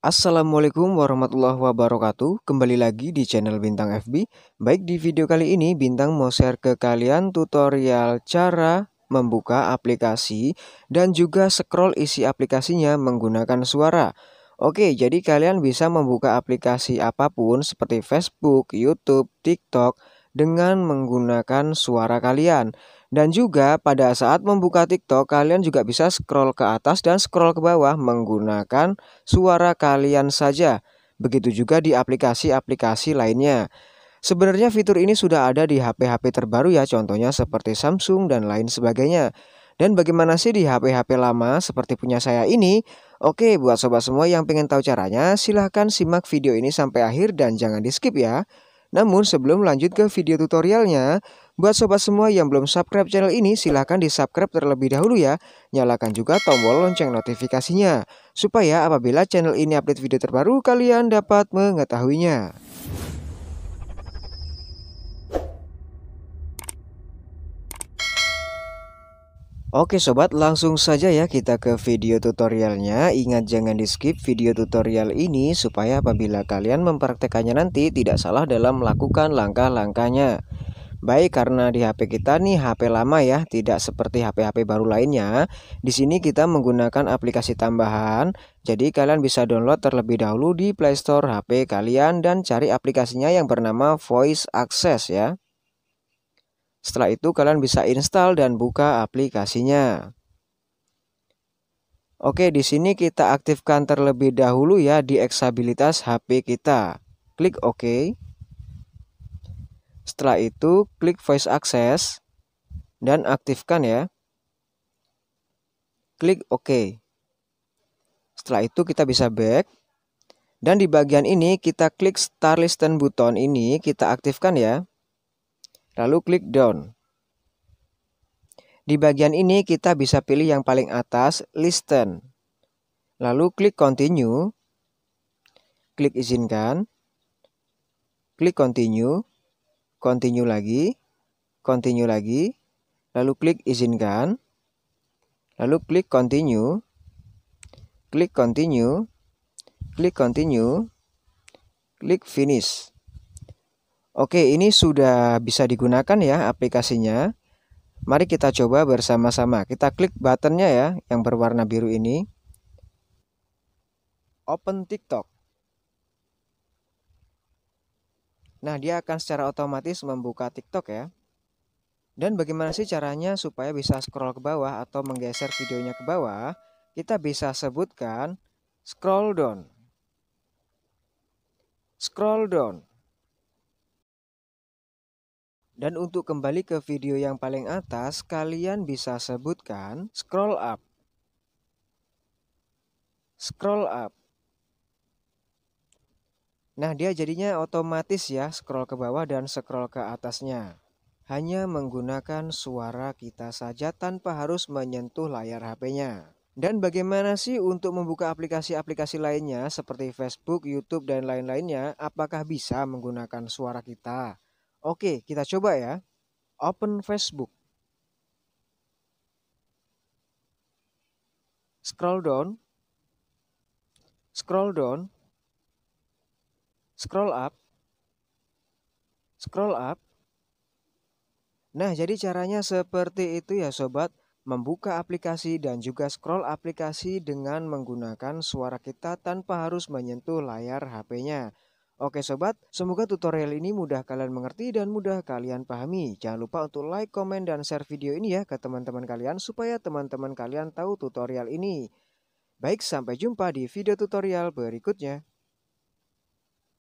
Assalamualaikum warahmatullahi wabarakatuh Kembali lagi di channel Bintang FB Baik di video kali ini Bintang mau share ke kalian tutorial cara membuka aplikasi Dan juga scroll isi aplikasinya menggunakan suara Oke jadi kalian bisa membuka aplikasi apapun seperti Facebook, Youtube, TikTok, dengan menggunakan suara kalian. Dan juga pada saat membuka TikTok kalian juga bisa scroll ke atas dan scroll ke bawah menggunakan suara kalian saja. Begitu juga di aplikasi-aplikasi lainnya. Sebenarnya fitur ini sudah ada di HP-HP terbaru ya, contohnya seperti Samsung dan lain sebagainya. Dan bagaimana sih di HP-HP lama seperti punya saya ini? Oke, buat sobat semua yang pengen tahu caranya, silahkan simak video ini sampai akhir dan jangan di skip ya. Namun sebelum lanjut ke video tutorialnya, buat sobat semua yang belum subscribe channel ini silahkan di subscribe terlebih dahulu ya. Nyalakan juga tombol lonceng notifikasinya, supaya apabila channel ini update video terbaru kalian dapat mengetahuinya. Oke sobat langsung saja ya kita ke video tutorialnya Ingat jangan di skip video tutorial ini supaya apabila kalian mempraktekannya nanti tidak salah dalam melakukan langkah-langkahnya Baik karena di HP kita nih HP lama ya tidak seperti HP-HP baru lainnya Di sini kita menggunakan aplikasi tambahan Jadi kalian bisa download terlebih dahulu di Playstore HP kalian dan cari aplikasinya yang bernama Voice Access ya setelah itu kalian bisa install dan buka aplikasinya. Oke, di sini kita aktifkan terlebih dahulu ya di eksabilitas HP kita. Klik OK. Setelah itu klik Voice Access dan aktifkan ya. Klik OK. Setelah itu kita bisa back. Dan di bagian ini kita klik Start Listen button ini kita aktifkan ya lalu klik down. Di bagian ini kita bisa pilih yang paling atas, listen. Lalu klik continue, klik izinkan, klik continue, continue lagi, continue lagi, lalu klik izinkan, lalu klik continue, klik continue, klik continue, klik finish. Oke, ini sudah bisa digunakan ya aplikasinya. Mari kita coba bersama-sama. Kita klik buttonnya ya yang berwarna biru ini. Open TikTok. Nah, dia akan secara otomatis membuka TikTok ya. Dan bagaimana sih caranya supaya bisa scroll ke bawah atau menggeser videonya ke bawah? Kita bisa sebutkan scroll down. Scroll down. Dan untuk kembali ke video yang paling atas, kalian bisa sebutkan scroll up. Scroll up. Nah, dia jadinya otomatis ya, scroll ke bawah dan scroll ke atasnya. Hanya menggunakan suara kita saja tanpa harus menyentuh layar HP-nya. Dan bagaimana sih untuk membuka aplikasi-aplikasi lainnya seperti Facebook, YouTube, dan lain-lainnya? Apakah bisa menggunakan suara kita? Oke, kita coba ya. Open Facebook. Scroll down. Scroll down. Scroll up. Scroll up. Nah, jadi caranya seperti itu ya sobat. Membuka aplikasi dan juga scroll aplikasi dengan menggunakan suara kita tanpa harus menyentuh layar HP-nya. Oke sobat, semoga tutorial ini mudah kalian mengerti dan mudah kalian pahami. Jangan lupa untuk like, komen, dan share video ini ya ke teman-teman kalian supaya teman-teman kalian tahu tutorial ini. Baik, sampai jumpa di video tutorial berikutnya.